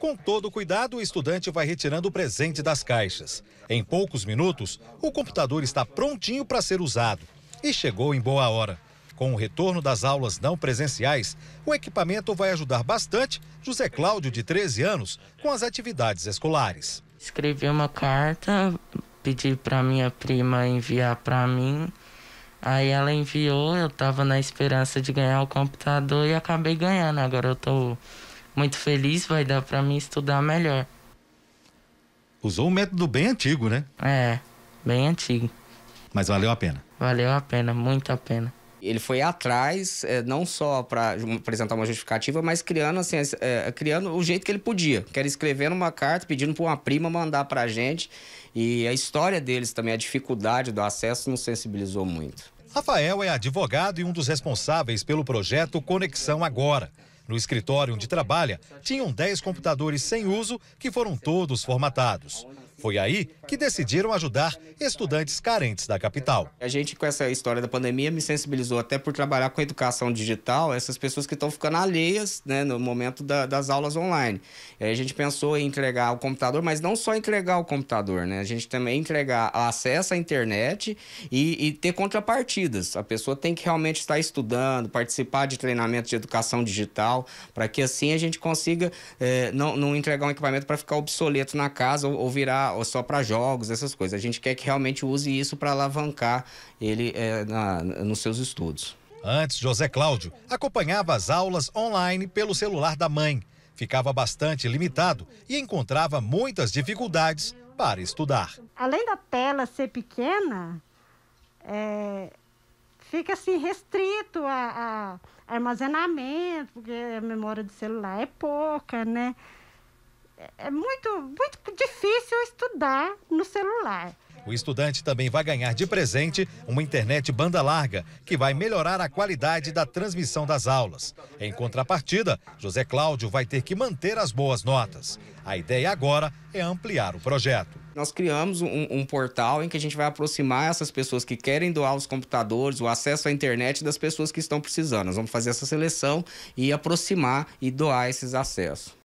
Com todo cuidado, o estudante vai retirando o presente das caixas. Em poucos minutos, o computador está prontinho para ser usado e chegou em boa hora. Com o retorno das aulas não presenciais, o equipamento vai ajudar bastante José Cláudio, de 13 anos, com as atividades escolares. Escrevi uma carta, pedi para minha prima enviar para mim. Aí ela enviou, eu estava na esperança de ganhar o computador e acabei ganhando. Agora eu estou tô muito feliz, vai dar para mim estudar melhor. Usou um método bem antigo, né? É, bem antigo. Mas valeu a pena. Valeu a pena, muito a pena. Ele foi atrás, é, não só para apresentar uma justificativa, mas criando, assim, é, criando o jeito que ele podia. Que era escrevendo uma carta, pedindo para uma prima mandar para a gente. E a história deles também, a dificuldade do acesso, nos sensibilizou muito. Rafael é advogado e um dos responsáveis pelo projeto Conexão Agora. No escritório onde trabalha, tinham 10 computadores sem uso que foram todos formatados. Foi aí que decidiram ajudar estudantes carentes da capital. A gente, com essa história da pandemia, me sensibilizou até por trabalhar com educação digital, essas pessoas que estão ficando alheias né, no momento da, das aulas online. E aí a gente pensou em entregar o computador, mas não só entregar o computador, né? A gente também entregar acesso à internet e, e ter contrapartidas. A pessoa tem que realmente estar estudando, participar de treinamentos de educação digital, para que assim a gente consiga é, não, não entregar um equipamento para ficar obsoleto na casa ou, ou virar ou só para jogos, essas coisas. A gente quer que realmente use isso para alavancar ele é, na, nos seus estudos. Antes, José Cláudio acompanhava as aulas online pelo celular da mãe. Ficava bastante limitado e encontrava muitas dificuldades para estudar. Além da tela ser pequena, é, fica assim restrito a, a armazenamento, porque a memória do celular é pouca, né? é muito, muito difícil estudar no celular. O estudante também vai ganhar de presente uma internet banda larga, que vai melhorar a qualidade da transmissão das aulas. Em contrapartida, José Cláudio vai ter que manter as boas notas. A ideia agora é ampliar o projeto. Nós criamos um, um, portal em que a gente vai aproximar essas pessoas que querem doar os computadores, o acesso à internet das pessoas que estão precisando. Nós vamos fazer essa seleção e aproximar e doar esses acessos.